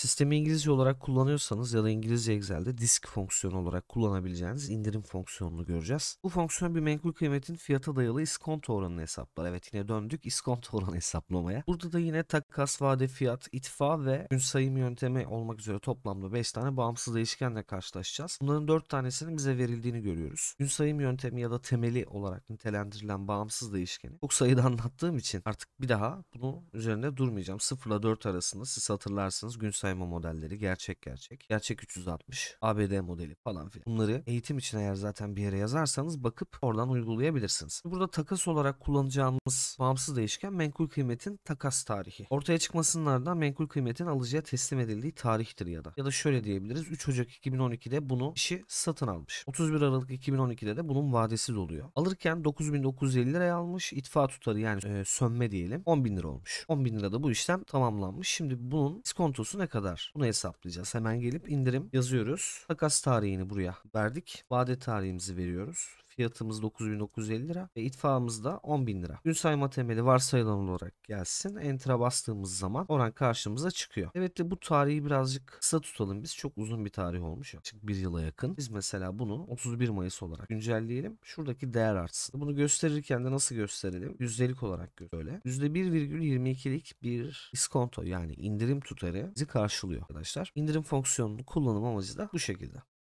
Sistemi İngilizce olarak kullanıyorsanız ya da İngilizce Excel'de disk fonksiyonu olarak kullanabileceğiniz indirim fonksiyonunu göreceğiz. Bu fonksiyon bir menkul kıymetin fiyata dayalı iskonto oranını hesaplar. Evet yine döndük iskonto oranı hesaplamaya. Burada da yine takas, vade, fiyat, itfa ve gün sayım yöntemi olmak üzere toplamda 5 tane bağımsız değişkenle karşılaşacağız. Bunların 4 tanesinin bize verildiğini görüyoruz. Gün sayım yöntemi ya da temeli olarak nitelendirilen bağımsız değişkeni çok sayıda anlattığım için artık bir daha bunu üzerinde durmayacağım. 0 ile 4 arasında siz hatırlarsınız gün sayım kayma modelleri gerçek gerçek. Gerçek 360. ABD modeli falan filan. Bunları eğitim için eğer zaten bir yere yazarsanız bakıp oradan uygulayabilirsiniz. Burada takas olarak kullanacağımız bağımsız değişken menkul kıymetin takas tarihi. Ortaya çıkmasının ardından menkul kıymetin alıcıya teslim edildiği tarihtir ya da. Ya da şöyle diyebiliriz. 3 Ocak 2012'de bunu kişi satın almış. 31 Aralık 2012'de de bunun vadesi doluyor. Alırken 9950 liraya almış. İtfa tutarı yani e, sönme diyelim 10.000 lira olmuş. 10.000 lira da bu işlem tamamlanmış. Şimdi bunun iskontosu ne kadar? kadar bunu hesaplayacağız. Hemen gelip indirim yazıyoruz. Takas tarihini buraya verdik. Vade tarihimizi veriyoruz. Fiyatımız 9950 lira ve itfaamız da 10.000 lira. Gün sayma temeli varsayılan olarak gelsin. Enter'a bastığımız zaman oran karşımıza çıkıyor. Evet de bu tarihi birazcık kısa tutalım biz. Çok uzun bir tarih olmuş. açık bir yıla yakın. Biz mesela bunu 31 Mayıs olarak güncelleyelim. Şuradaki değer artsın. Bunu gösterirken de nasıl gösterelim? Yüzdelik olarak böyle. %1,22'lik bir iskonto yani indirim tutarı bizi karşılıyor arkadaşlar. İndirim fonksiyonunu kullanım amacı da bu şekilde.